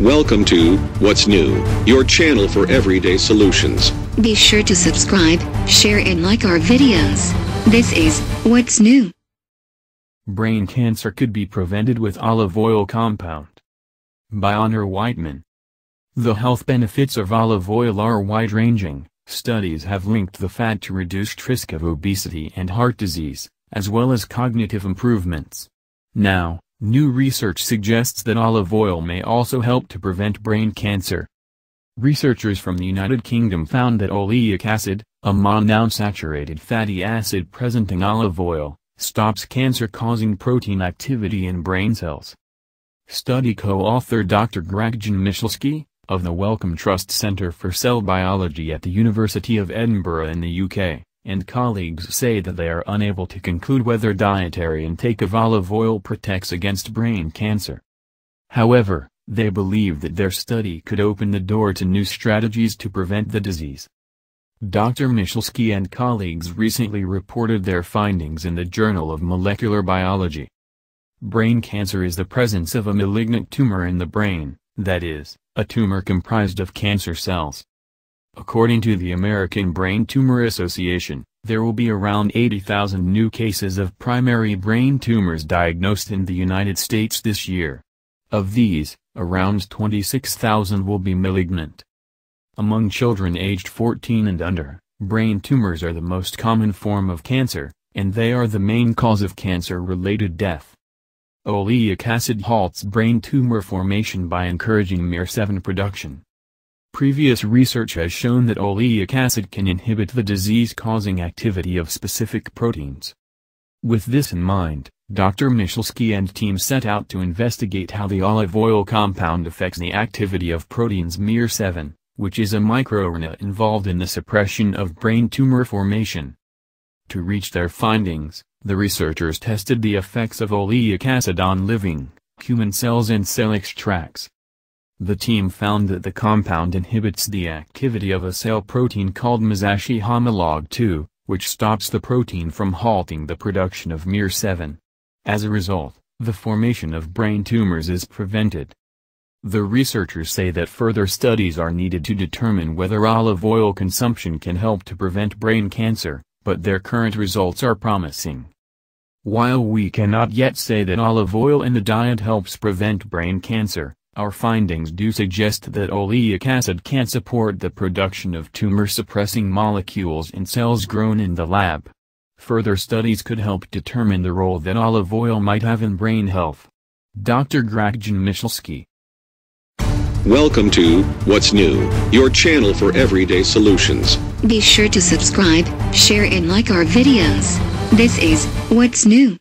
Welcome to What's New, your channel for everyday solutions. Be sure to subscribe, share and like our videos. This is What's New. Brain cancer could be prevented with olive oil compound. By Honor Whiteman. The health benefits of olive oil are wide-ranging. Studies have linked the fat to reduced risk of obesity and heart disease, as well as cognitive improvements. Now, New research suggests that olive oil may also help to prevent brain cancer. Researchers from the United Kingdom found that oleic acid, a monounsaturated fatty acid present in olive oil, stops cancer-causing protein activity in brain cells. Study co-author Dr. Gregjan Michalski, of the Wellcome Trust Centre for Cell Biology at the University of Edinburgh in the UK, and colleagues say that they are unable to conclude whether dietary intake of olive oil protects against brain cancer. However, they believe that their study could open the door to new strategies to prevent the disease. Dr. Michalski and colleagues recently reported their findings in the Journal of Molecular Biology. Brain cancer is the presence of a malignant tumor in the brain, that is, a tumor comprised of cancer cells. According to the American Brain Tumor Association, there will be around 80,000 new cases of primary brain tumors diagnosed in the United States this year. Of these, around 26,000 will be malignant. Among children aged 14 and under, brain tumors are the most common form of cancer, and they are the main cause of cancer-related death. Oleic acid halts brain tumor formation by encouraging MIR7 production. Previous research has shown that oleic acid can inhibit the disease-causing activity of specific proteins. With this in mind, Dr. Michalski and team set out to investigate how the olive oil compound affects the activity of proteins MIR7, which is a microRNA involved in the suppression of brain tumor formation. To reach their findings, the researchers tested the effects of oleic acid on living, human cells and cell extracts, the team found that the compound inhibits the activity of a cell protein called Masashi homolog 2, which stops the protein from halting the production of MIR7. As a result, the formation of brain tumors is prevented. The researchers say that further studies are needed to determine whether olive oil consumption can help to prevent brain cancer, but their current results are promising. While we cannot yet say that olive oil in the diet helps prevent brain cancer, our findings do suggest that oleic acid can support the production of tumor-suppressing molecules in cells grown in the lab. Further studies could help determine the role that olive oil might have in brain health. Dr. Grakjan Michalski Welcome to What's New, your channel for everyday solutions. Be sure to subscribe, share and like our videos. This is What's New.